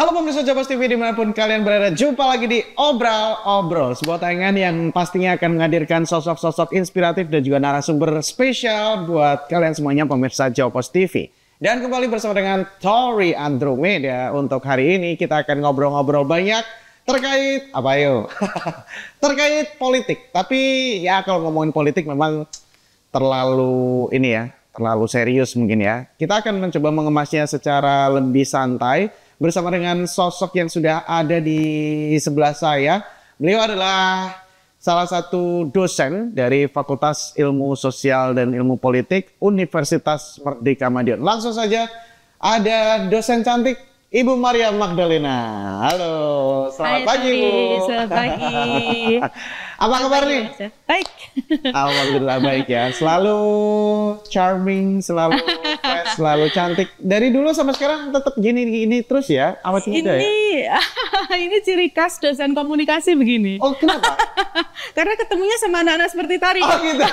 Halo pemirsa Jabas TV dimanapun kalian berada, jumpa lagi di Obral Obrol, sebuah tayangan yang pastinya akan menghadirkan sosok-sosok inspiratif dan juga narasumber spesial buat kalian semuanya pemirsa Jabas TV. Dan kembali bersama dengan Tori Andromeda untuk hari ini kita akan ngobrol-ngobrol banyak terkait apa yuk? terkait politik. Tapi ya kalau ngomongin politik memang terlalu ini ya, terlalu serius mungkin ya. Kita akan mencoba mengemasnya secara lebih santai bersama dengan sosok yang sudah ada di sebelah saya. Beliau adalah salah satu dosen dari Fakultas Ilmu Sosial dan Ilmu Politik Universitas Merdeka Madiun. Langsung saja ada dosen cantik Ibu Maria Magdalena. Halo, selamat Hai, pagi, Bu. Selamat pagi. Apa kabar nih? Baik. Alhamdulillah baik ya. Selalu charming, selalu selalu cantik. Dari dulu sampai sekarang tetap gini gini terus ya. awas ya? ini, ya. ini ciri khas dosen komunikasi begini. Oh, kenapa? Karena ketemunya sama anak-anak seperti tari. Oh, gitu.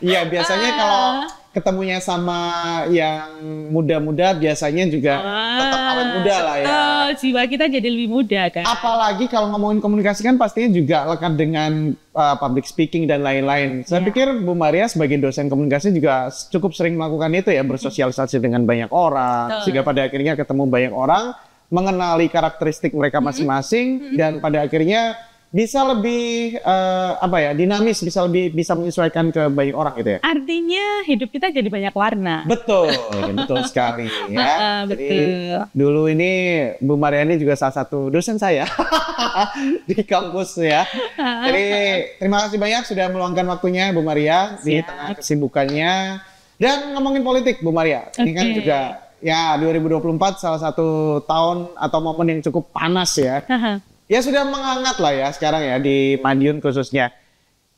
Iya, biasanya kalau ah. ketemunya sama yang muda-muda biasanya juga ah, tetap awet muda lah ya. Ah, jiwa kita jadi lebih muda kan. Apalagi kalau ngomongin komunikasi kan pastinya juga lekat dengan uh, public speaking dan lain-lain. Saya yeah. pikir Bu Maria sebagai dosen komunikasi juga cukup sering melakukan itu ya, bersosialisasi dengan banyak orang, Betul. sehingga pada akhirnya ketemu banyak orang, mengenali karakteristik mereka mm-hmm. masing-masing, mm-hmm. dan pada akhirnya bisa lebih uh, apa ya dinamis bisa lebih bisa menyesuaikan ke banyak orang gitu ya artinya hidup kita jadi banyak warna betul betul sekali ya betul. jadi dulu ini Bu Mariani juga salah satu dosen saya di kampus ya jadi terima kasih banyak sudah meluangkan waktunya Bu Maria Siap. di tengah kesibukannya dan ngomongin politik Bu Maria okay. ini kan juga ya 2024 salah satu tahun atau momen yang cukup panas ya ya sudah menghangat lah ya sekarang ya di Madiun khususnya.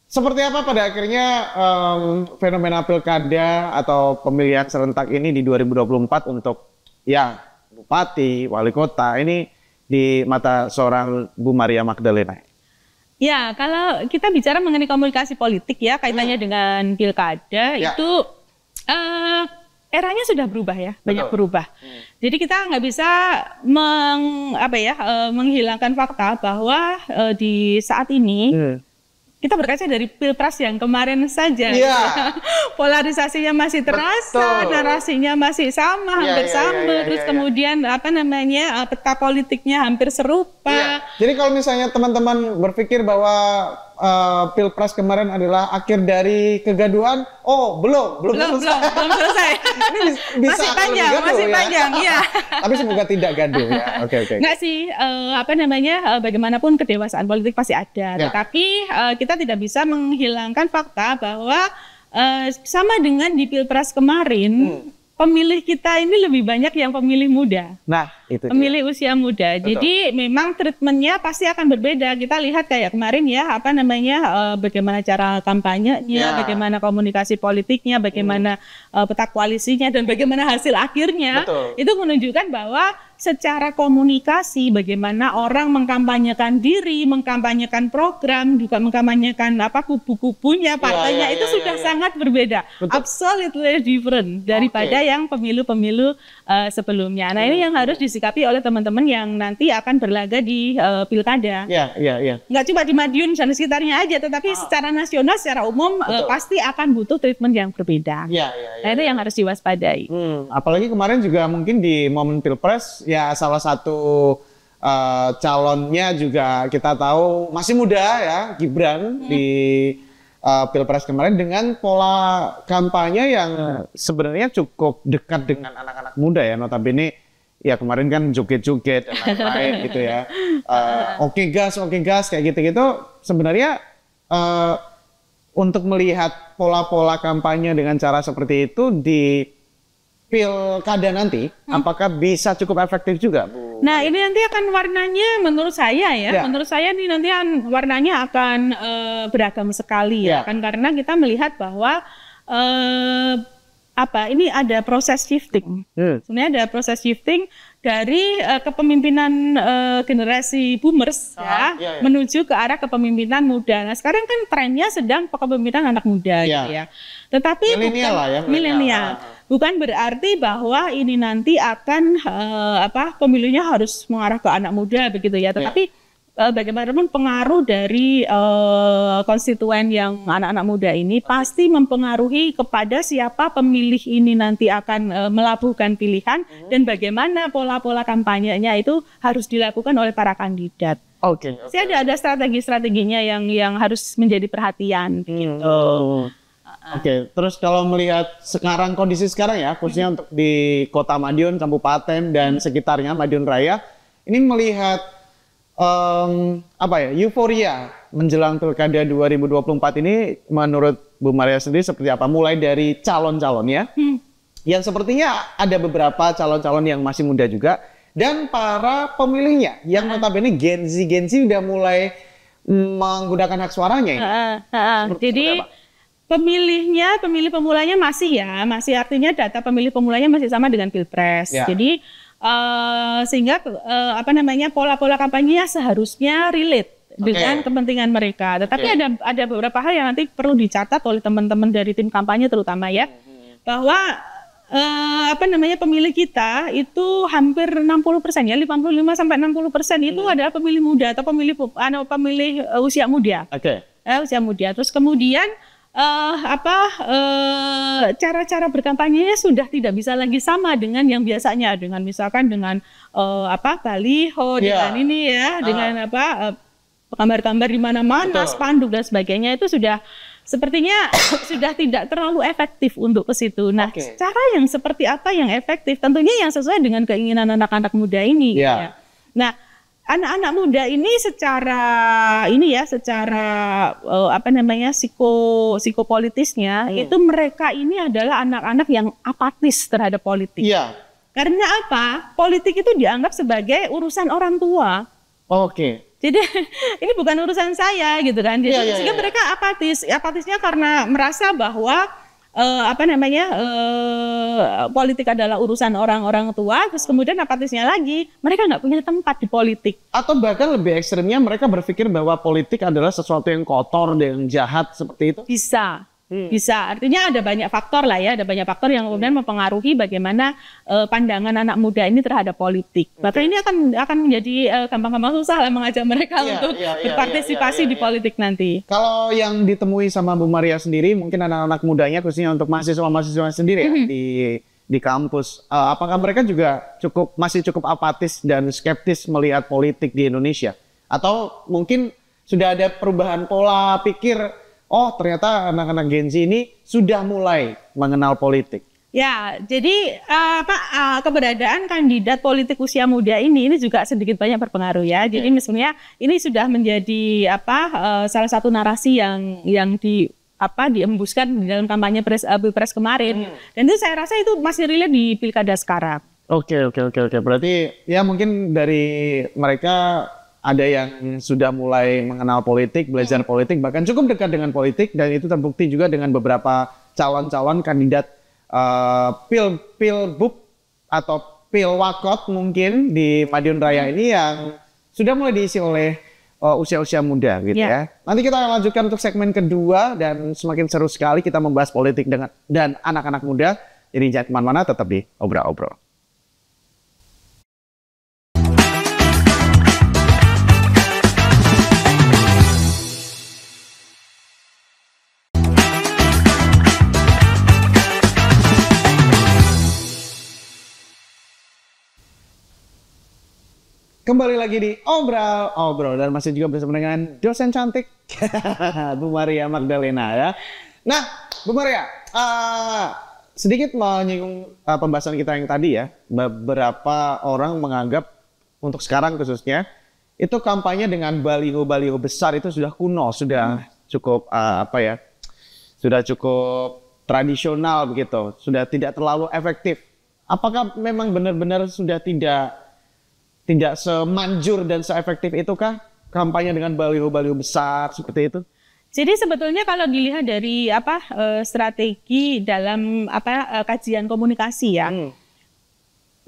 Seperti apa pada akhirnya um, fenomena pilkada atau pemilihan serentak ini di 2024 untuk ya bupati, wali kota ini di mata seorang Bu Maria Magdalena? Ya, kalau kita bicara mengenai komunikasi politik ya kaitannya hmm. dengan pilkada ya. itu uh, eranya sudah berubah ya, banyak berubah. Hmm. Jadi kita nggak bisa meng, apa ya, eh, menghilangkan fakta bahwa eh, di saat ini hmm. kita berkaca dari pilpres yang kemarin saja, yeah. polarisasinya masih terasa, Betul. narasinya masih sama, iya, hampir yeah, iya, sama, yeah, yeah, terus yeah, yeah. kemudian apa namanya eh, peta politiknya hampir serupa. Yeah. Jadi kalau misalnya teman-teman berpikir bahwa uh, pilpres kemarin adalah akhir dari kegaduhan? Oh, belum, belum, belum selesai. Belum, belum selesai. Ini bisa masih panjang, gaduh, masih ya. panjang, ya. Tapi semoga tidak gaduh ya. Oke, okay, oke. Okay. Nggak sih, uh, apa namanya? Uh, bagaimanapun kedewasaan politik pasti ada, ya. tetapi uh, kita tidak bisa menghilangkan fakta bahwa uh, sama dengan di pilpres kemarin. Hmm pemilih kita ini lebih banyak yang pemilih muda. Nah, itu. Pemilih dia. usia muda. Betul. Jadi memang treatmentnya pasti akan berbeda. Kita lihat kayak kemarin ya, apa namanya, uh, bagaimana cara kampanyenya, ya. bagaimana komunikasi politiknya, bagaimana hmm. uh, peta koalisinya, dan bagaimana hasil akhirnya. Betul. Itu menunjukkan bahwa secara komunikasi bagaimana orang mengkampanyekan diri, mengkampanyekan program, juga mengkampanyekan apa kubu-kubunya, iya, partainya ya, ya, itu ya, sudah iya. sangat berbeda, Betul. absolutely different daripada okay. yang pemilu-pemilu uh, sebelumnya. Nah, ini yang harus disikapi oleh teman-teman yang nanti akan berlaga di uh, pilkada. Ya, ya, ya. Nggak cuma di Madiun dan sekitarnya aja, tetapi ah. secara nasional, secara umum uh, pasti akan butuh treatment yang berbeda. Ya, ya, ya, nah, itu iya. yang harus diwaspadai. Hmm, apalagi kemarin juga mungkin di momen pilpres ya salah satu uh, calonnya juga kita tahu masih muda ya Gibran hmm. di uh, pilpres kemarin dengan pola kampanye yang nah. sebenarnya cukup dekat dengan anak-anak muda ya notabene ya kemarin kan joget-joget dan lain-lain gitu ya uh, oke okay gas oke okay gas kayak gitu-gitu sebenarnya uh, untuk melihat pola-pola kampanye dengan cara seperti itu di pilkada nanti, hmm. apakah bisa cukup efektif juga, Bu? Nah, ini nanti akan warnanya, menurut saya ya, ya. menurut saya ini nanti akan, warnanya akan e, beragam sekali ya, ya. kan karena kita melihat bahwa e, apa ini ada proses shifting. Hmm. Sebenarnya ada proses shifting dari uh, kepemimpinan uh, generasi boomers ah, ya iya, iya. menuju ke arah kepemimpinan muda. Nah, sekarang kan trennya sedang kepemimpinan anak muda iya. gitu ya. Tetapi milenial ya, milenial. Ah, ah. Bukan berarti bahwa ini nanti akan uh, apa pemilunya harus mengarah ke anak muda begitu ya, iya. tetapi iya Eh, bagaimanapun pengaruh dari uh, konstituen yang anak-anak muda ini pasti mempengaruhi kepada siapa pemilih ini nanti akan uh, melabuhkan pilihan hmm. dan bagaimana pola-pola kampanyenya itu harus dilakukan oleh para kandidat. Oke. Okay, okay. Saya ada strategi-strateginya yang yang harus menjadi perhatian hmm, gitu. Hmm. Oke, okay. terus kalau melihat sekarang kondisi sekarang ya, khususnya hmm. untuk di Kota Madiun, Kabupaten dan sekitarnya Madiun Raya, ini melihat um, apa ya euforia menjelang pilkada 2024 ini menurut Bu Maria sendiri seperti apa? Mulai dari calon-calonnya, hmm. yang sepertinya ada beberapa calon-calon yang masih muda juga, dan para pemilihnya yang uh ah. -huh. notabene Gen Z, Gen Z udah mulai menggunakan hak suaranya. Ya? Uh, uh, uh. Seperti, Jadi pemilihnya, pemilih pemulanya masih ya, masih artinya data pemilih pemulanya masih sama dengan pilpres. Ya. Jadi Uh, sehingga uh, apa namanya pola-pola kampanye seharusnya relate dengan okay. kepentingan mereka. Tetapi okay. ada ada beberapa hal yang nanti perlu dicatat oleh teman-teman dari tim kampanye terutama ya mm-hmm. bahwa Uh, apa namanya pemilih kita itu hampir 60 persen ya 55 sampai 60 persen itu hmm. adalah pemilih muda atau pemilih anu, pemilih usia muda. Okay. Uh, usia muda. Terus kemudian uh, apa uh, cara-cara berkampanye sudah tidak bisa lagi sama dengan yang biasanya dengan misalkan dengan uh, apa baliho yeah. dengan ini ya uh. dengan apa uh, gambar-gambar di mana-mana spanduk dan sebagainya itu sudah sepertinya sudah tidak terlalu efektif untuk ke situ. Nah, okay. cara yang seperti apa yang efektif? Tentunya yang sesuai dengan keinginan anak-anak muda ini. Yeah. Ya. Nah, anak-anak muda ini secara ini ya secara uh, apa namanya psiko psikopolitisnya hmm. itu mereka ini adalah anak-anak yang apatis terhadap politik. Iya. Karena apa? Politik itu dianggap sebagai urusan orang tua. Oh, Oke. Okay. Jadi ini bukan urusan saya gitu kan. Jadi ya, ya, sehingga iya, iya. mereka apatis. Apatisnya karena merasa bahwa uh, apa namanya uh, politik adalah urusan orang-orang tua terus kemudian apatisnya lagi mereka nggak punya tempat di politik atau bahkan lebih ekstrimnya mereka berpikir bahwa politik adalah sesuatu yang kotor dan jahat seperti itu bisa Hmm. Bisa, artinya ada banyak faktor lah ya, ada banyak faktor yang kemudian hmm. mempengaruhi bagaimana uh, pandangan anak muda ini terhadap politik. Maka ini akan akan menjadi uh, gampang-gampang susah lah mengajak mereka yeah, untuk yeah, yeah, iya, berpartisipasi yeah, yeah, yeah, di iya. politik nanti. Kalau yang ditemui sama Bu Maria sendiri, mungkin anak-anak mudanya khususnya untuk mahasiswa-mahasiswa sendiri mm -hmm. di di kampus, uh, apakah mereka juga cukup masih cukup apatis dan skeptis melihat politik di Indonesia? Atau mungkin sudah ada perubahan pola pikir oh ternyata anak-anak Gen Z ini sudah mulai mengenal politik. Ya, jadi uh, eh, Pak uh, eh, keberadaan kandidat politik usia muda ini ini juga sedikit banyak berpengaruh ya. Jadi hmm. misalnya ini sudah menjadi apa uh, salah satu narasi yang yang di apa diembuskan di dalam kampanye pres, pilpres kemarin. Hmm. Dan itu saya rasa itu masih relevan di pilkada sekarang. Oke, okay, oke, okay, oke, okay, oke. Berarti ya mungkin dari mereka ada yang sudah mulai mengenal politik, belajar iya. politik, bahkan cukup dekat dengan politik dan itu terbukti juga dengan beberapa calon-calon kandidat uh, pil pil buk atau pil wakot mungkin di Madiun Raya iya. ini yang sudah mulai diisi oleh usia eh, usia-usia muda gitu yeah. ya. Nanti kita akan lanjutkan untuk segmen kedua dan semakin seru sekali kita membahas politik dengan dan anak-anak muda. Jadi jangan kemana-mana tetap di obrol-obrol. Kembali lagi di obrol Obrol dan masih juga bersama dengan dosen cantik Bu Maria Magdalena ya. Nah, Bu Maria, uh, sedikit menyinggung uh, pembahasan kita yang tadi ya. Beberapa orang menganggap untuk sekarang khususnya itu kampanye dengan baliho-baliho besar itu sudah kuno, sudah cukup uh, apa ya? Sudah cukup tradisional begitu, sudah tidak terlalu efektif. Apakah memang benar-benar sudah tidak tidak semanjur dan seefektif itukah kampanye dengan baliho-baliho besar seperti itu? Jadi sebetulnya kalau dilihat dari apa eh, strategi dalam apa eh, kajian komunikasi ya, hmm.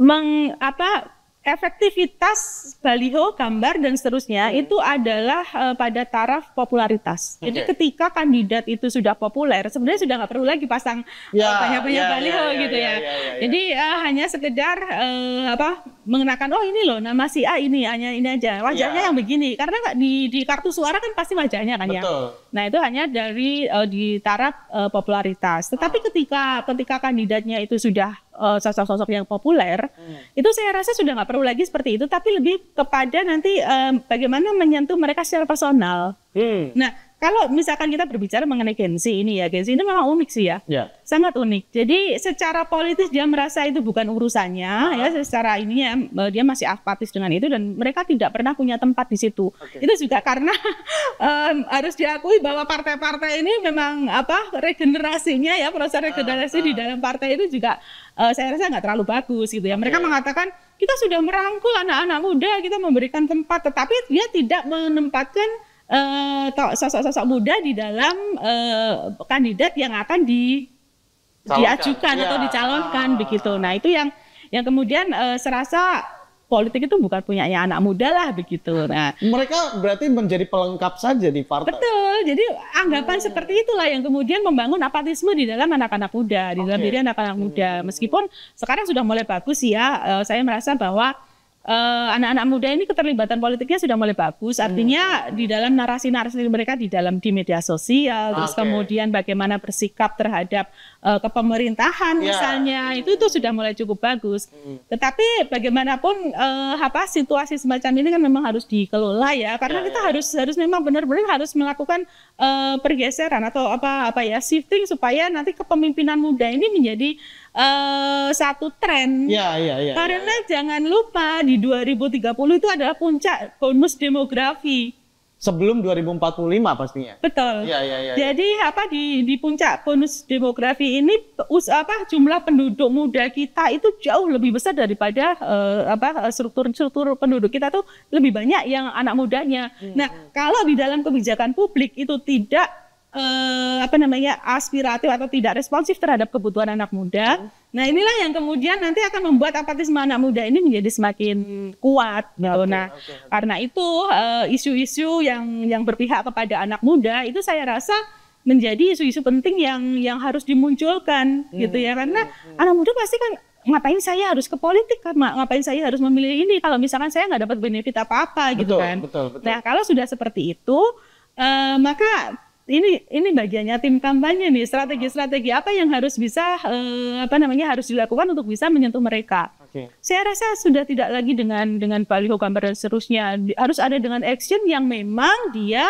meng apa efektivitas baliho, gambar dan seterusnya hmm. itu adalah uh, pada taraf popularitas. Okay. Jadi ketika kandidat itu sudah populer, sebenarnya sudah nggak perlu lagi pasang eh, ya, uh, banyak banyak ya, baliho ya, ya, gitu ya. ya. ya, ya, ya. Jadi uh, hanya sekedar uh, apa mengenakan oh ini loh nama si A ini hanya ini aja wajahnya ya. yang begini karena di di kartu suara kan pasti wajahnya kan ya. Betul. ya. Nah itu hanya dari uh, di taraf uh, popularitas. Tetapi ah. ketika ketika kandidatnya itu sudah Eh, sosok-sosok yang populer, hmm. itu saya rasa sudah nggak perlu lagi seperti itu, tapi lebih kepada nanti um, bagaimana menyentuh mereka secara personal. Hmm. Nah, kalau misalkan kita berbicara mengenai Gensi ini ya, Gensi ini memang unik sih ya. ya. Sangat unik. Jadi secara politis dia merasa itu bukan urusannya ah. ya secara ini ya, dia masih apatis dengan itu dan mereka tidak pernah punya tempat di situ. Okay. Itu juga karena um, harus diakui bahwa partai-partai ini memang apa regenerasinya ya proses ah, regenerasi ah. di dalam partai itu juga uh, saya rasa nggak terlalu bagus gitu ya. Okay. Mereka mengatakan kita sudah merangkul anak-anak muda, kita memberikan tempat tetapi dia tidak menempatkan Eh, sosok-sosok muda di dalam eh, kandidat yang akan di diajukan ya. atau iya. dicalonkan ah. begitu. Nah itu yang yang kemudian eh, serasa politik itu bukan punya anak muda lah begitu. Nah, mereka berarti menjadi pelengkap saja di partai. Betul. Jadi anggapan hmm. seperti itulah yang kemudian membangun apatisme di dalam anak-anak muda, di okay. dalam diri anak-anak muda. Hmm. Meskipun sekarang sudah mulai bagus ya, saya merasa bahwa Eh, anak-anak uh, muda ini keterlibatan politiknya sudah mulai bagus. Hmm. Artinya hmm. di dalam narasi-narasi mereka di dalam di media sosial, okay. terus kemudian bagaimana bersikap terhadap uh, kepemerintahan yeah. misalnya, hmm. itu itu sudah mulai cukup bagus. Hmm. Tetapi bagaimanapun uh, apa situasi semacam ini kan memang harus dikelola ya, karena yeah, kita yeah. harus harus memang benar-benar harus melakukan uh, pergeseran atau apa apa ya shifting supaya nanti kepemimpinan muda ini menjadi uh, satu tren. Ya, ya, ya. Karena ya, ya. jangan lupa di 2030 itu adalah puncak bonus demografi. Sebelum 2045 pastinya. Betul. Ya, ya, ya, ya. Jadi apa di di puncak bonus demografi ini us, apa jumlah penduduk muda kita itu jauh lebih besar daripada uh, apa eh, struktur-struktur penduduk kita tuh lebih banyak yang anak mudanya. Hmm. Nah, hmm. kalau di dalam kebijakan publik itu tidak eh, apa namanya aspiratif atau tidak responsif terhadap kebutuhan anak muda. Oh. Nah inilah yang kemudian nanti akan membuat apatisme anak muda ini menjadi semakin kuat. Gitu. Okay, nah okay, okay. karena itu eh, isu-isu eh, yang yang berpihak kepada anak muda itu saya rasa menjadi isu-isu penting yang yang harus dimunculkan hmm, gitu ya karena hmm, hmm. anak muda pasti kan ngapain saya harus ke politik kan ngapain saya harus memilih ini kalau misalkan saya nggak dapat benefit apa apa gitu betul, gitu kan betul, betul. nah kalau sudah seperti itu uh, maka ini ini bagiannya tim kampanye nih strategi-strategi apa yang harus bisa eh, apa namanya harus dilakukan untuk bisa menyentuh mereka. Okay. Saya rasa sudah tidak lagi dengan dengan baliho gambar dan seterusnya harus ada dengan action yang memang dia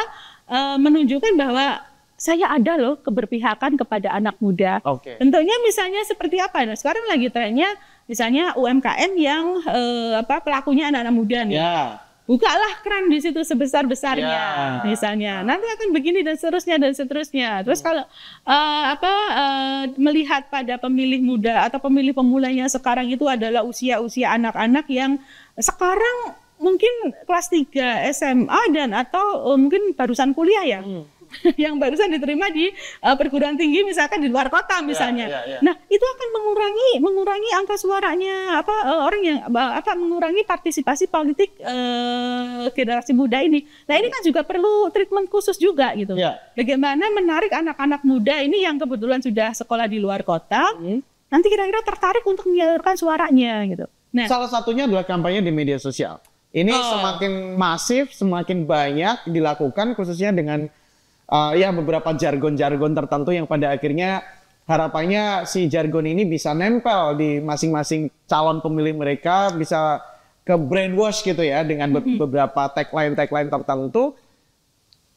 eh, menunjukkan bahwa saya ada loh keberpihakan kepada anak muda. Okay. Tentunya misalnya seperti apa? Nah sekarang lagi trennya misalnya UMKM yang eh, apa pelakunya anak-anak muda nih. Yeah bukalah keran di situ sebesar besarnya yeah. misalnya nanti akan begini dan seterusnya dan seterusnya terus kalau uh, apa uh, melihat pada pemilih muda atau pemilih pemulanya sekarang itu adalah usia usia anak-anak yang sekarang mungkin kelas 3 SMA dan atau eh, mungkin barusan kuliah ya hmm yang barusan diterima di uh, perguruan tinggi misalkan di luar kota misalnya. Ya, ya, ya. Nah, itu akan mengurangi mengurangi angka suaranya apa uh, orang yang apa mengurangi partisipasi politik uh, generasi muda ini. Nah, ini kan juga perlu treatment khusus juga gitu. Ya. Bagaimana menarik anak-anak muda ini yang kebetulan sudah sekolah di luar kota hmm. nanti kira-kira tertarik untuk menyalurkan suaranya gitu. Nah, salah satunya adalah kampanye di media sosial. Ini oh. semakin masif, semakin banyak dilakukan khususnya dengan uh, ya beberapa jargon-jargon tertentu yang pada akhirnya harapannya si jargon ini bisa nempel di masing-masing calon pemilih mereka bisa ke brainwash gitu ya dengan be mm-hmm. beberapa tagline-tagline tertentu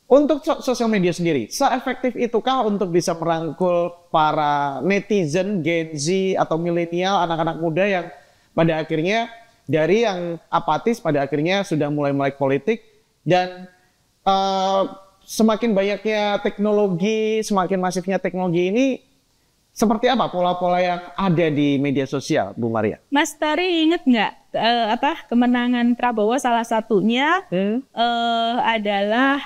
untuk sosial media sendiri, seefektif itukah untuk bisa merangkul para netizen, Gen Z atau milenial, anak-anak muda yang pada akhirnya dari yang apatis pada akhirnya sudah mulai mulai politik dan uh, semakin banyaknya teknologi, semakin masifnya teknologi ini seperti apa pola-pola yang ada di media sosial, Bu Maria? Mas Tari inget nggak uh, apa kemenangan Prabowo salah satunya hmm? uh, adalah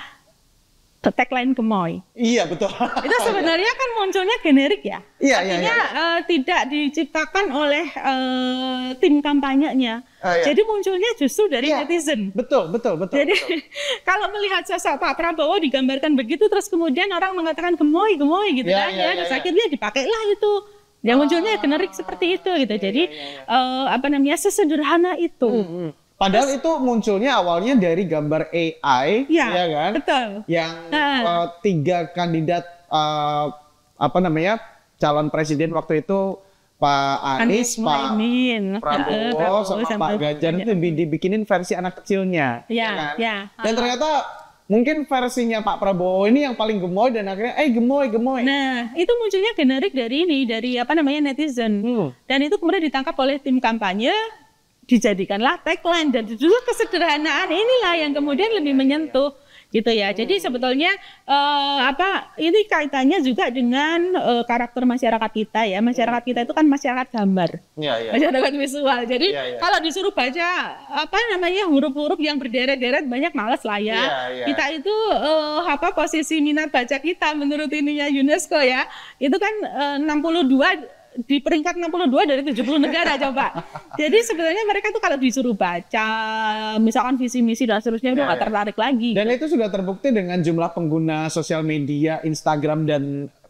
lain gemoy. Iya betul. Itu sebenarnya kan munculnya generik ya. Iya, iya Artinya, iya. iya. Uh, tidak diciptakan oleh uh, tim kampanyenya. Uh, iya. Jadi munculnya justru dari iya. netizen. Betul betul betul. Jadi betul. kalau melihat sosok Pak Prabowo digambarkan begitu, terus kemudian orang mengatakan gemoy gemoy gitu iya, kan iya, ya, iya, terus iya. akhirnya dipakailah itu. yang munculnya ah. generik seperti itu gitu. Iya, Jadi uh, apa namanya sesederhana itu. Mm -hmm. hmm. Padahal Terus, itu munculnya awalnya dari gambar AI, ya, ya kan? Betul. Yang nah. uh, tiga kandidat uh, apa namanya calon presiden waktu itu Pak Anies, Anies Pak Muhaimin, Prabowo, Prabowo sama, sama Pak Ganjar itu dibikinin versi anak kecilnya. Ya, ya, kan? ya. Dan ternyata mungkin versinya Pak Prabowo ini yang paling gemoy dan akhirnya eh gemoy gemoy. Nah, itu munculnya generik dari ini dari apa namanya netizen. Hmm. Dan itu kemudian ditangkap oleh tim kampanye dijadikanlah tagline dan justru kesederhanaan inilah yang kemudian lebih menyentuh gitu ya. Hmm. Jadi sebetulnya uh, apa ini kaitannya juga dengan uh, karakter masyarakat kita ya. Masyarakat hmm. kita itu kan masyarakat gambar, ya, ya. masyarakat visual. Jadi ya, ya. kalau disuruh baca apa namanya huruf-huruf yang berderet-deret banyak males lah ya. ya, ya. Kita itu uh, apa posisi minat baca kita menurut ininya UNESCO ya itu kan uh, 62 di peringkat 62 dari 70 negara coba. Jadi sebenarnya mereka tuh kalau disuruh baca misalkan visi misi dan seterusnya ya, udah nggak ya. tertarik lagi. Dan itu sudah terbukti dengan jumlah pengguna sosial media Instagram dan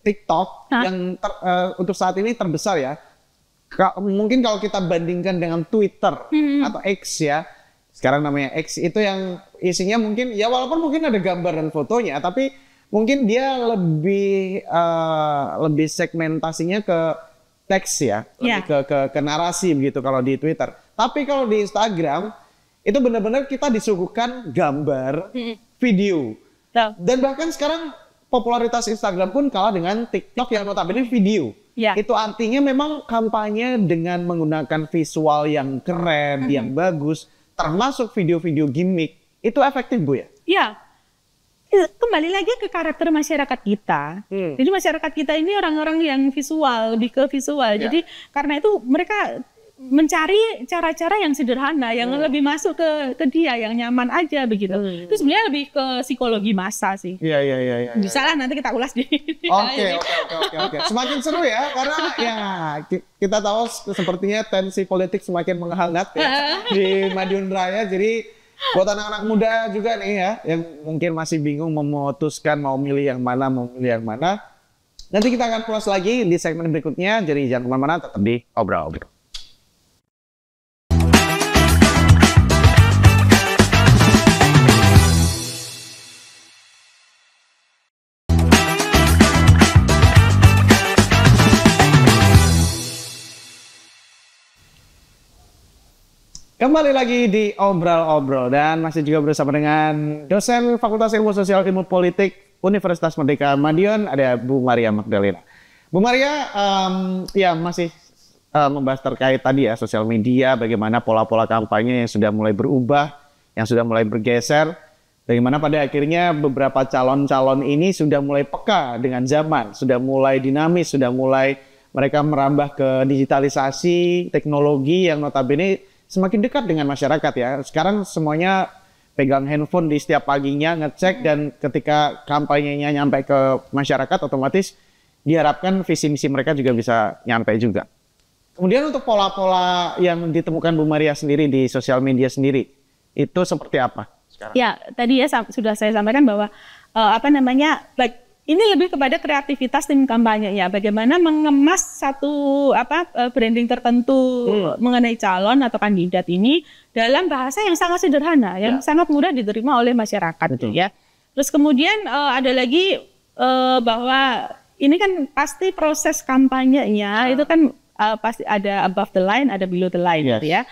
TikTok Hah? yang ter, uh, untuk saat ini terbesar ya. mungkin kalau kita bandingkan dengan Twitter hmm. atau X ya. Sekarang namanya X itu yang isinya mungkin ya walaupun mungkin ada gambar dan fotonya tapi mungkin dia lebih uh, lebih segmentasinya ke teks ya, lebih yeah. ke, ke ke narasi begitu kalau di Twitter. Tapi kalau di Instagram itu benar-benar kita disuguhkan gambar, video. Dan bahkan sekarang popularitas Instagram pun kalah dengan TikTok yang notabene video. Yeah. Itu artinya memang kampanye dengan menggunakan visual yang keren, hmm yang bagus, termasuk video-video gimmick, itu efektif Bu ya? Iya, Iya, kembali lagi ke karakter masyarakat kita. Hmm. Jadi masyarakat kita ini orang-orang yang visual, lebih ke visual. Ya. Jadi karena itu mereka mencari cara-cara yang sederhana yang hmm. lebih masuk ke ke dia yang nyaman aja begitu. Hmm. Itu sebenarnya lebih ke psikologi masa sih. Iya, iya iya iya iya. Bisa lah nanti kita ulas di. Oke oke oke oke. Semakin seru ya karena ya kita tahu sepertinya tensi politik semakin menghangat ya di Madiun Raya jadi buat anak-anak muda juga nih ya yang mungkin masih bingung memutuskan mau milih yang mana mau milih yang mana nanti kita akan close lagi di segmen berikutnya jadi jangan kemana-mana tetap di obrol obrol Kembali lagi di Obrol-Obrol dan masih juga bersama dengan dosen Fakultas Ilmu Sosial Ilmu Politik Universitas Merdeka Madiun ada Bu Maria Magdalena. Bu Maria, um, ya masih uh, membahas terkait tadi ya sosial media, bagaimana pola-pola kampanye yang sudah mulai berubah, yang sudah mulai bergeser, bagaimana pada akhirnya beberapa calon-calon ini sudah mulai peka dengan zaman, sudah mulai dinamis, sudah mulai mereka merambah ke digitalisasi, teknologi yang notabene semakin dekat dengan masyarakat ya. Sekarang semuanya pegang handphone di setiap paginya ngecek dan ketika kampanyenya nyampe ke masyarakat otomatis diharapkan visi misi mereka juga bisa nyampe juga. Kemudian untuk pola-pola yang ditemukan Bu Maria sendiri di sosial media sendiri itu seperti apa? Sekarang? Ya, tadi ya sudah saya sampaikan bahwa uh, apa namanya like, ini lebih kepada kreativitas tim kampanye ya, bagaimana mengemas satu apa eh, branding tertentu hmm. mengenai calon atau kandidat ini dalam bahasa yang sangat sederhana, yang ya. sangat mudah diterima oleh masyarakat Betul. ya. Terus kemudian uh, ada lagi uh, bahwa ini kan pasti proses kampanyenya nah. itu kan uh, pasti ada above the line, ada below the line yes. ya.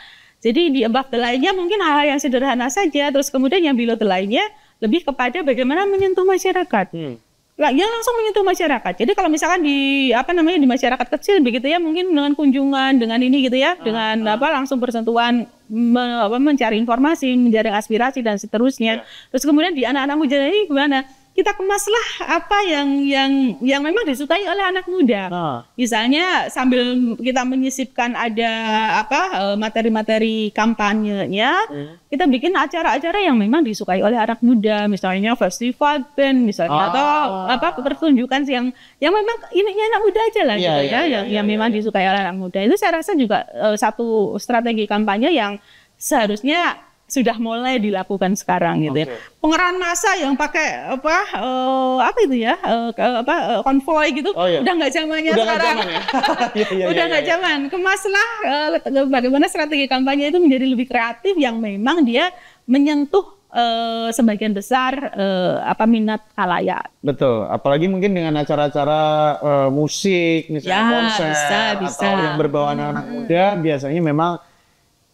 Jadi di above the line-nya mungkin hal-hal yang sederhana saja, terus kemudian yang below the line-nya lebih kepada bagaimana menyentuh masyarakat. Hmm lah yang langsung menyentuh masyarakat. Jadi kalau misalkan di apa namanya di masyarakat kecil begitu ya mungkin dengan kunjungan dengan ini gitu ya, ah, dengan ah. apa langsung bersentuhan me, apa, mencari informasi, menjaring aspirasi dan seterusnya. Yeah. Terus kemudian di anak-anak muda ini gimana? kita kemaslah apa yang yang yang memang disukai oleh anak muda. Nah. Misalnya sambil kita menyisipkan ada apa eh, materi-materi kampanyenya, hmm. kita bikin acara-acara yang memang disukai oleh anak muda, misalnya festival band, misalnya ah. atau apa pertunjukan yang yang memang ini anak muda aja lah yeah, gitu yeah, ya, iya, yang, yeah, yang yeah, memang yeah. Iya. disukai oleh anak muda. Itu saya rasa juga uh, satu strategi kampanye yang seharusnya sudah mulai dilakukan sekarang gitu okay. ya. Pengerahan massa yang pakai apa uh, apa itu ya uh, apa uh, konvoy gitu oh, iya. udah nggak zamannya udah sekarang. Gak zaman, ya? Iya, iya, udah iya, nggak zaman. Kemaslah uh, bagaimana strategi kampanye itu menjadi lebih kreatif yang memang dia menyentuh Uh, sebagian besar uh, apa minat kalayak. Betul, apalagi mungkin dengan acara-acara uh, musik, misalnya ya, konser bisa, bisa. atau yang berbau anak-anak hmm. muda, biasanya memang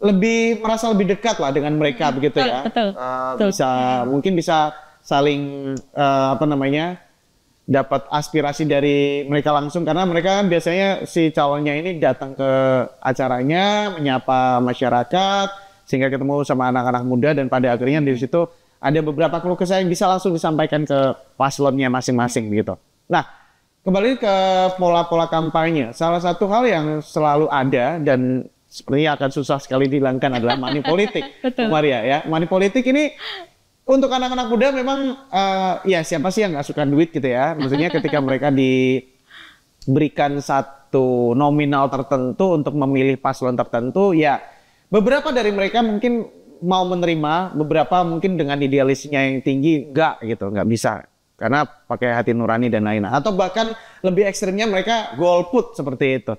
lebih merasa lebih dekat lah dengan mereka hmm. begitu ya. Betul. Ah, betul. Bisa mungkin bisa saling uh, apa namanya dapat aspirasi dari mereka langsung karena mereka kan biasanya si calonnya ini datang ke acaranya menyapa masyarakat sehingga ketemu sama anak-anak muda dan pada akhirnya di situ ada beberapa keluh kesah yang bisa langsung disampaikan ke paslonnya masing-masing gitu. Nah, kembali ke pola-pola kampanye. Salah satu hal yang selalu ada dan sepertinya akan susah sekali dihilangkan adalah money politik, Betul. Maria ya. Money politik ini untuk anak-anak muda memang uh, ya siapa sih yang nggak suka duit gitu ya? Maksudnya ketika mereka diberikan satu nominal tertentu untuk memilih paslon tertentu, ya beberapa dari mereka mungkin mau menerima, beberapa mungkin dengan idealisnya yang tinggi nggak gitu, nggak bisa karena pakai hati nurani dan lain-lain. Atau bahkan lebih ekstrimnya mereka golput seperti itu.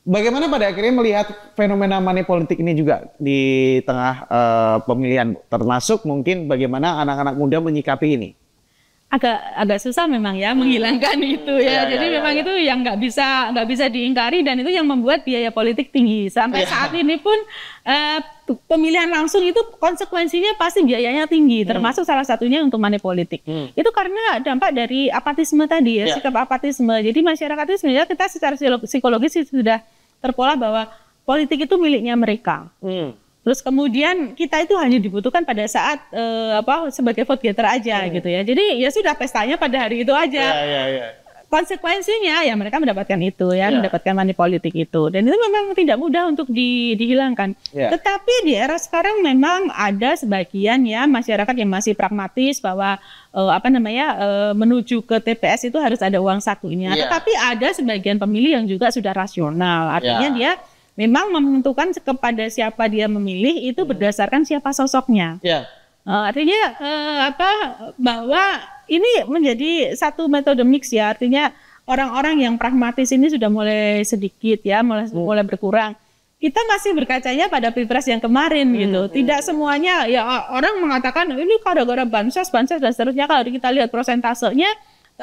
Bagaimana pada akhirnya melihat fenomena money politik ini juga di tengah uh, pemilihan, termasuk mungkin bagaimana anak-anak muda menyikapi ini? agak agak susah memang ya menghilangkan hmm. itu ya. ya Jadi ya, memang ya. itu ya. yang nggak bisa nggak bisa diingkari dan itu yang membuat biaya politik tinggi. Sampai ya. saat ini pun eh, pemilihan langsung itu konsekuensinya pasti biayanya tinggi, hmm. termasuk salah satunya untuk money politik. Hmm. Itu karena dampak dari apatisme tadi ya, ya. sikap apatisme. Jadi masyarakat itu sebenarnya kita secara psikologis sudah terpola bahwa politik itu miliknya mereka. Hmm Terus kemudian kita itu hanya dibutuhkan pada saat uh, apa sebagai vote getter aja yeah. Iya. gitu ya. Jadi ya sudah pestanya pada hari itu aja. Yeah, yeah, yeah. Konsekuensinya ya mereka mendapatkan itu ya, yeah. mendapatkan money politik itu. Dan itu memang tidak mudah untuk di, dihilangkan. Yeah. Tetapi di era sekarang memang ada sebagian ya masyarakat yang masih pragmatis bahwa uh, apa namanya uh, menuju ke TPS itu harus ada uang sakunya. Yeah. Tetapi ada sebagian pemilih yang juga sudah rasional. Artinya yeah. dia Memang menentukan kepada siapa dia memilih itu hmm. berdasarkan siapa sosoknya. Yeah. Ya. Uh, artinya uh, apa bahwa ini menjadi satu metode mix ya. Artinya orang-orang yang pragmatis ini sudah mulai sedikit ya, mulai hmm. mulai berkurang. Kita masih berkacanya pada pilpres yang kemarin hmm. gitu. Hmm, Tidak hmm. semuanya ya orang mengatakan ini gara-gara bansos, bansos dan seterusnya. Kalau kita lihat prosentasenya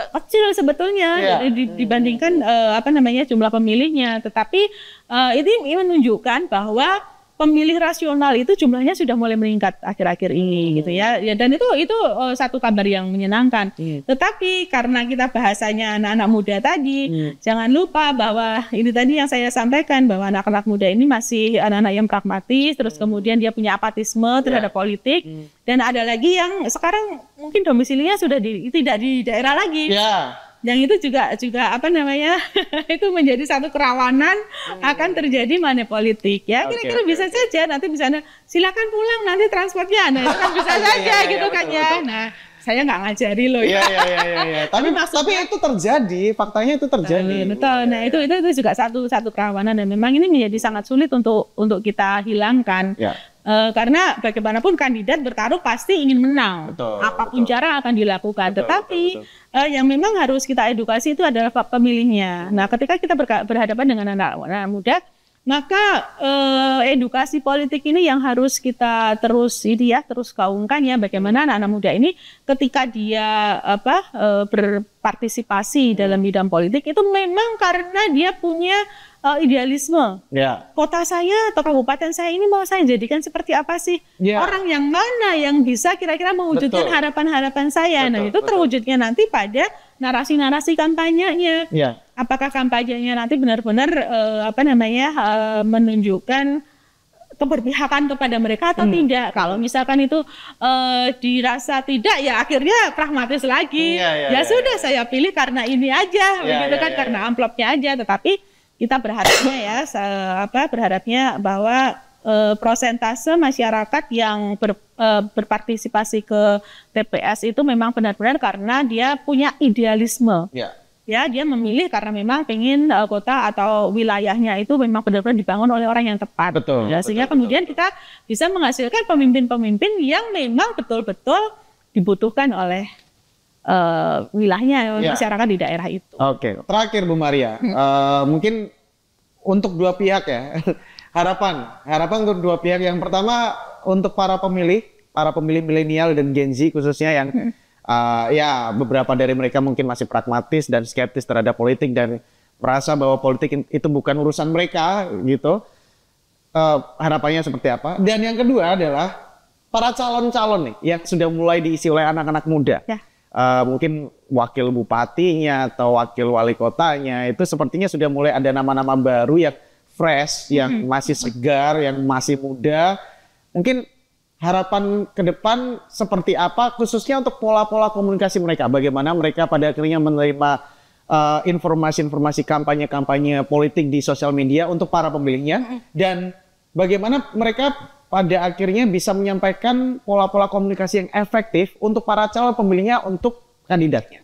kecil sebetulnya yeah. dibandingkan uh, apa namanya jumlah pemilihnya tetapi uh, ini menunjukkan bahwa pemilih rasional itu jumlahnya sudah mulai meningkat akhir-akhir ini hmm. gitu ya. ya dan itu itu eh, satu kabar yang menyenangkan hmm. tetapi karena kita bahasanya anak-anak muda tadi hmm. jangan lupa bahwa ini tadi yang saya sampaikan bahwa anak-anak muda ini masih anak-anak yang pragmatis terus hmm. kemudian dia punya apatisme terhadap iya. yeah. politik hmm. dan ada lagi yang sekarang mungkin domisilinya sudah di, tidak di daerah lagi yeah yang itu juga juga apa namanya itu menjadi satu kerawanan hmm. akan terjadi money politik ya kira-kira okay, bisa saja nanti misalnya silakan pulang nanti transportnya nah itu kan bisa saja iya, iya, gitu iya, kan ya nah saya nggak ngajari loh ya. Iya, iya, iya, iya. iya. tapi maksudnya, tapi itu terjadi, faktanya itu terjadi. betul. Nah, itu itu itu juga satu satu kerawanan dan memang ini menjadi sangat sulit untuk untuk kita hilangkan. Ya. Eh, karena bagaimanapun kandidat bertaruh pasti ingin menang, betul, apapun betul. cara akan dilakukan. Betul, Tetapi betul, betul. Uh, yang memang harus kita edukasi itu adalah pemilihnya. Nah, ketika kita berhadapan dengan anak, anak muda, maka uh, edukasi politik ini yang harus kita terus ini ya terus gaungkan ya bagaimana anak-anak muda ini ketika dia apa uh, berpartisipasi dalam bidang politik itu memang karena dia punya uh, idealisme. Ya. Kota saya atau kabupaten saya ini mau saya jadikan seperti apa sih? Ya. Orang yang mana yang bisa kira-kira mewujudkan harapan-harapan saya. Nah, betul, nah, itu betul. terwujudnya nanti pada narasi-narasi kampanyenya. Ya. Apakah kampanyenya nanti benar-benar uh, apa namanya uh, menunjukkan keberpihakan kepada mereka atau hmm. tidak. Kalau misalkan itu uh, dirasa tidak, ya akhirnya pragmatis lagi. Iya, iya, ya, ya, ya, ya sudah ya. saya pilih karena ini aja, ya, begitu ya, kan ya, ya. karena amplopnya aja. Tetapi kita berharapnya ya se apa berharapnya bahwa e, prosentase masyarakat yang ber, e, berpartisipasi ke TPS itu memang benar-benar karena dia punya idealisme. ya, Ya, dia memilih karena memang pengen uh, eh, kota atau wilayahnya itu memang benar-benar dibangun oleh orang yang tepat. Betul. Ya, sehingga betul, kemudian betul. kita bisa menghasilkan pemimpin-pemimpin yang memang betul-betul dibutuhkan oleh uh, wilayahnya yeah. masyarakat di daerah itu. Oke, okay. terakhir Bu Maria, uh, mungkin untuk dua pihak ya harapan harapan untuk dua pihak. Yang pertama untuk para pemilih, para pemilih milenial dan Gen Z khususnya yang uh, ya beberapa dari mereka mungkin masih pragmatis dan skeptis terhadap politik dan merasa bahwa politik itu bukan urusan mereka gitu. Uh, harapannya seperti apa? Dan yang kedua adalah para calon-calon nih yang sudah mulai diisi oleh anak-anak muda. Ya uh, mungkin wakil bupatinya atau wakil wali kotanya itu sepertinya sudah mulai ada nama-nama baru yang fresh, yang masih segar, yang masih muda. Mungkin harapan ke depan seperti apa khususnya untuk pola-pola komunikasi mereka bagaimana mereka pada akhirnya menerima informasi eh, informasi-informasi kampanye-kampanye politik di sosial media untuk para pemilihnya dan bagaimana mereka pada akhirnya bisa menyampaikan pola-pola komunikasi yang efektif untuk para calon pemilihnya untuk kandidatnya.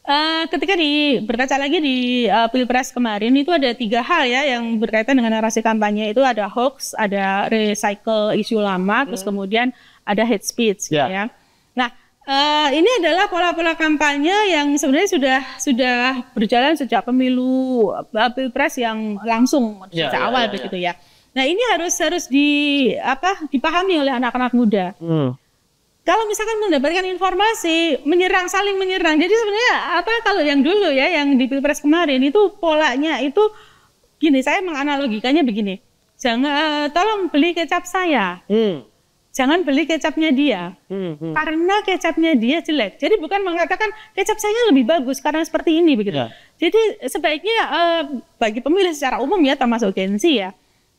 Uh, ketika di berkaca lagi di uh, pilpres kemarin itu ada tiga hal ya yang berkaitan dengan narasi kampanye itu ada hoax, ada recycle isu lama, hmm. terus kemudian ada hate speech, gitu yeah. ya. Nah uh, ini adalah pola-pola kampanye yang sebenarnya sudah sudah berjalan sejak pemilu pilpres yang langsung ya, sejak yeah, awal yeah, ya. begitu yeah. ya. Nah ini harus harus di apa dipahami oleh anak-anak muda. Hmm. Kalau misalkan mendapatkan informasi menyerang saling menyerang, jadi sebenarnya apa kalau yang dulu ya yang di pilpres kemarin itu polanya itu gini saya menganalogikannya begini, jangan eh, tolong beli kecap saya, hmm. jangan beli kecapnya dia, hmm, hmm. karena kecapnya dia jelek. Jadi bukan mengatakan kecap saya lebih bagus karena seperti ini begitu. Ya. Jadi sebaiknya uh, bagi pemilih secara umum ya termasuk Gen Z ya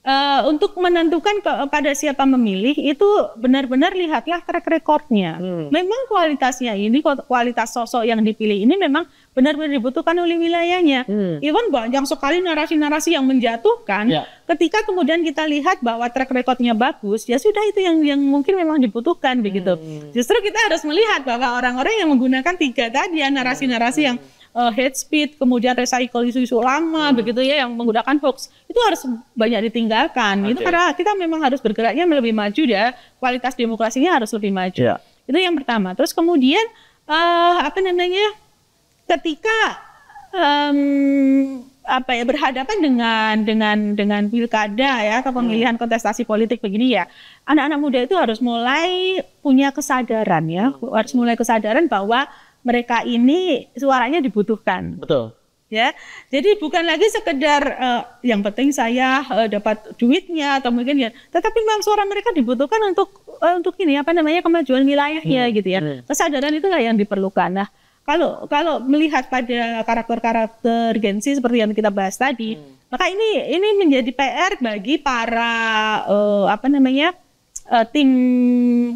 uh, untuk menentukan kepada siapa memilih itu benar-benar lihatlah track recordnya. Hmm. Memang kualitasnya ini kualitas sosok yang dipilih ini memang benar-benar dibutuhkan oleh wilayahnya. Hmm. Even banyak sekali narasi-narasi yang menjatuhkan. Ya. Ketika kemudian kita lihat bahwa track recordnya bagus, ya sudah itu yang yang mungkin memang dibutuhkan begitu. Hmm. Justru kita harus melihat bahwa orang-orang yang menggunakan tiga tadi ya, narasi-narasi hmm. yang uh, eh, hate speech, kemudian recycle isu-isu lama hmm. begitu ya yang menggunakan hoax itu harus banyak ditinggalkan. Okay. Itu karena kita memang harus bergeraknya lebih maju ya, kualitas demokrasinya harus lebih maju. Yeah. Itu yang pertama. Terus kemudian uh, apa namanya? ketika um, apa ya berhadapan dengan dengan dengan pilkada ya atau pemilihan hmm. kontestasi politik begini ya anak-anak muda itu harus mulai punya kesadaran ya hmm. harus mulai kesadaran bahwa mereka ini suaranya dibutuhkan. Betul. Ya, jadi bukan lagi sekedar uh, yang penting saya uh, dapat duitnya atau mungkin ya, tetapi memang suara mereka dibutuhkan untuk uh, untuk ini apa namanya kemajuan wilayahnya hmm. gitu ya. Hmm. Kesadaran itu yang diperlukan. Nah, kalau kalau melihat pada karakter-karakter Gensi seperti yang kita bahas tadi, hmm. maka ini ini menjadi PR bagi para uh, apa namanya uh, tim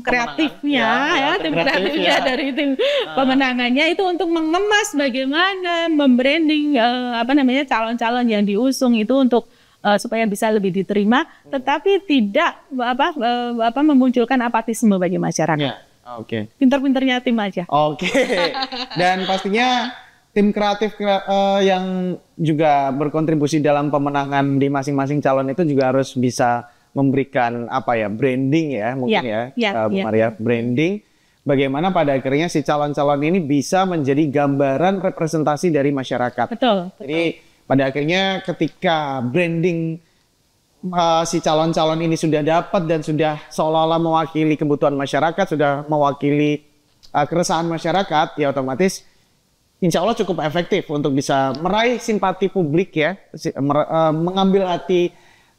kreatifnya ya, ya, ya tim kreatifnya ya. dari tim uh. pemenangannya itu untuk mengemas bagaimana membranding uh, apa namanya calon-calon yang diusung itu untuk uh, supaya bisa lebih diterima hmm. tetapi tidak apa uh, apa memunculkan apatisme bagi masyarakat. Ya. Oke. Okay. Pintar-pintarnya tim aja. Oke. Okay. Dan pastinya tim kreatif uh, yang juga berkontribusi dalam pemenangan di masing-masing calon itu juga harus bisa memberikan apa ya branding ya mungkin ya, ya, ya uh, Bu ya. Maria branding bagaimana pada akhirnya si calon-calon ini bisa menjadi gambaran representasi dari masyarakat. Betul. betul. Jadi pada akhirnya ketika branding uh, si calon-calon ini sudah dapat dan sudah seolah-olah mewakili kebutuhan masyarakat, sudah mewakili uh, keresahan masyarakat, ya otomatis insya Allah cukup efektif untuk bisa meraih simpati publik ya, mengambil hati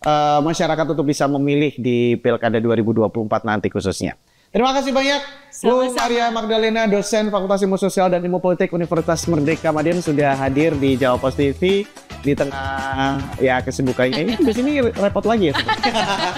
Eh, masyarakat untuk bisa memilih di Pilkada 2024 nanti khususnya. Terima kasih banyak Bu Maria Magdalena, dosen Fakultas Ilmu Sosial dan Ilmu Politik Universitas Merdeka Madin sudah hadir di Jawa Post TV di tengah ya kesibukannya ini di sini repot lagi ya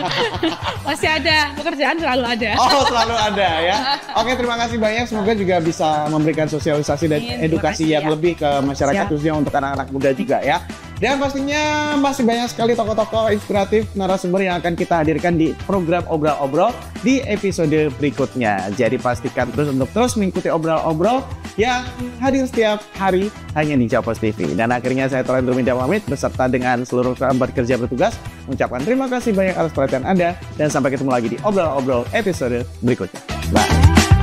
masih ada pekerjaan selalu ada oh selalu ada ya oke terima kasih banyak semoga juga bisa memberikan sosialisasi dan edukasi yang ya. lebih ke masyarakat khususnya untuk anak-anak muda juga ya dan pastinya masih banyak sekali tokoh-tokoh inspiratif narasumber yang akan kita hadirkan di program Obrol-Obrol di episode berikutnya. Jadi pastikan terus untuk terus mengikuti Obrol-Obrol yang hadir setiap hari hanya di Japos TV. Dan akhirnya saya Tolan Durminda pamit beserta dengan seluruh sahabat kerja bertugas mengucapkan terima kasih banyak atas perhatian Anda dan sampai ketemu lagi di Obrol-Obrol episode berikutnya. Bye.